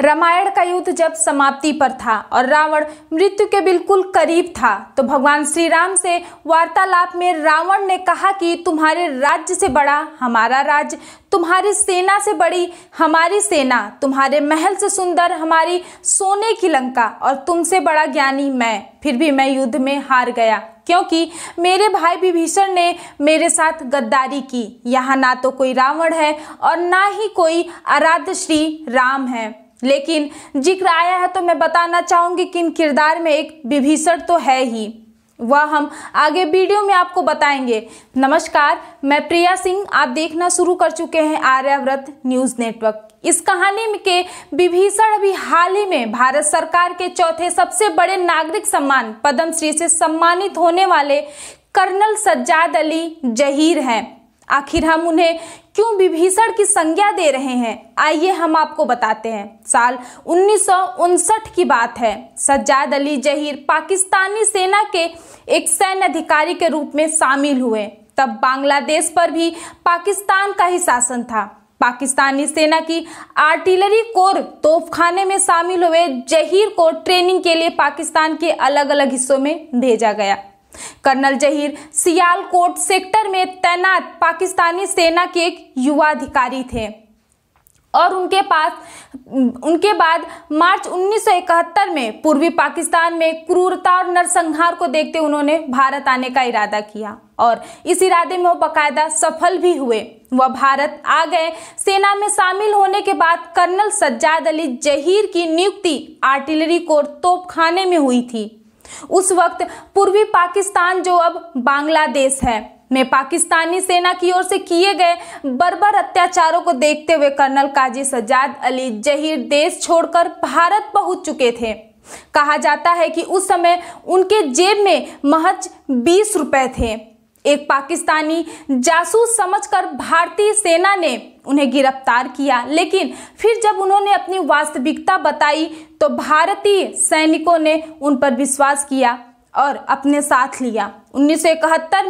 रामायण का युद्ध जब समाप्ति पर था और रावण मृत्यु के बिल्कुल करीब था तो भगवान श्री राम से वार्तालाप में रावण ने कहा कि तुम्हारे राज्य से बड़ा हमारा राज्य तुम्हारी सेना से बड़ी हमारी सेना तुम्हारे महल से सुंदर हमारी सोने की लंका और तुमसे बड़ा ज्ञानी मैं फिर भी मैं युद्ध में हार गया क्योंकि मेरे भाई विभीषण ने मेरे साथ गद्दारी की यहाँ ना तो कोई रावण है और ना ही कोई आराध्य श्री राम है लेकिन जिक्र आया है तो मैं बताना चाहूंगी कि इन किरदार में एक विभीषण तो है ही वह हम आगे वीडियो में आपको बताएंगे नमस्कार मैं प्रिया सिंह आप देखना शुरू कर चुके हैं आर्याव्रत न्यूज नेटवर्क इस कहानी में के विभीषण अभी हाल ही में भारत सरकार के चौथे सबसे बड़े नागरिक सम्मान पद्मश्री से सम्मानित होने वाले कर्नल सज्जाद अली जहीर हैं आखिर हम उन्हें क्यों विभीषण की संज्ञा दे रहे हैं आइए हम आपको बताते हैं साल उन्नीस की बात है सज्जाद अली जहीर पाकिस्तानी सेना के एक सैन्य अधिकारी के रूप में शामिल हुए तब बांग्लादेश पर भी पाकिस्तान का ही शासन था पाकिस्तानी सेना की आर्टिलरी कोर तोपखाने में शामिल हुए जहीर को ट्रेनिंग के लिए पाकिस्तान के अलग अलग हिस्सों में भेजा गया कर्नल जहीर सियालकोट सेक्टर में तैनात पाकिस्तानी सेना के एक युवा अधिकारी थे और उनके पास उनके बाद मार्च 1971 में पूर्वी पाकिस्तान में क्रूरता और नरसंहार को देखते उन्होंने भारत आने का इरादा किया और इस इरादे में वो बकायदा सफल भी हुए वह भारत आ गए सेना में शामिल होने के बाद कर्नल सज्जाद अली जहीर की नियुक्ति आर्टिलरी कोर तोपखाने में हुई थी उस वक्त पूर्वी पाकिस्तान जो अब बांग्लादेश है में पाकिस्तानी सेना की ओर से किए गए बर्बर अत्याचारों को देखते हुए कर्नल काजी सज्जाद अली जहीर देश छोड़कर भारत पहुंच चुके थे कहा जाता है कि उस समय उनके जेब में महज बीस रुपए थे एक पाकिस्तानी जासूस समझकर भारतीय सेना ने उन्हें गिरफ्तार किया लेकिन फिर जब उन्होंने अपनी वास्तविकता बताई तो भारतीय सैनिकों ने उन पर विश्वास किया और अपने साथ लिया उन्नीस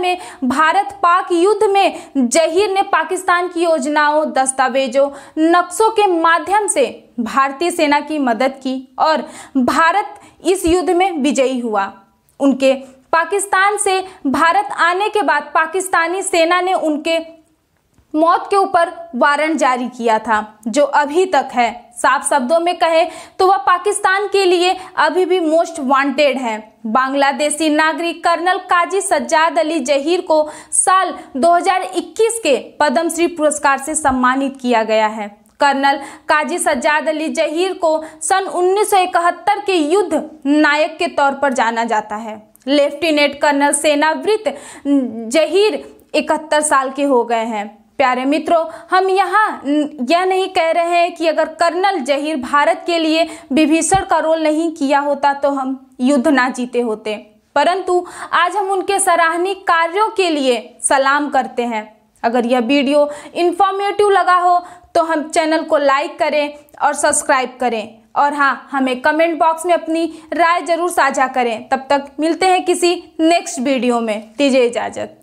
में भारत पाक युद्ध में जहीर ने पाकिस्तान की योजनाओं दस्तावेजों नक्शों के माध्यम से भारतीय सेना की मदद की और भारत इस युद्ध में विजयी हुआ उनके पाकिस्तान से भारत आने के बाद पाकिस्तानी सेना ने उनके मौत के ऊपर वारंट जारी किया था जो अभी तक है साफ शब्दों में कहे तो वह पाकिस्तान के लिए अभी भी मोस्ट वांटेड है बांग्लादेशी नागरिक कर्नल काजी सज्जाद अली जहीर को साल 2021 के पद्मश्री पुरस्कार से सम्मानित किया गया है कर्नल काजी सज्जाद अली जहीर को सन 1971 के युद्ध नायक के तौर पर जाना जाता है लेफ्टिनेंट कर्नल सेनावृत जहीर इकहत्तर साल के हो गए हैं प्यारे मित्रों हम यहाँ यह नहीं कह रहे हैं कि अगर कर्नल जहीर भारत के लिए विभीषण का रोल नहीं किया होता तो हम युद्ध ना जीते होते परंतु आज हम उनके सराहनीय कार्यों के लिए सलाम करते हैं अगर यह वीडियो इन्फॉर्मेटिव लगा हो तो हम चैनल को लाइक करें और सब्सक्राइब करें और हाँ हमें कमेंट बॉक्स में अपनी राय जरूर साझा करें तब तक मिलते हैं किसी नेक्स्ट वीडियो में दीजिए इजाज़त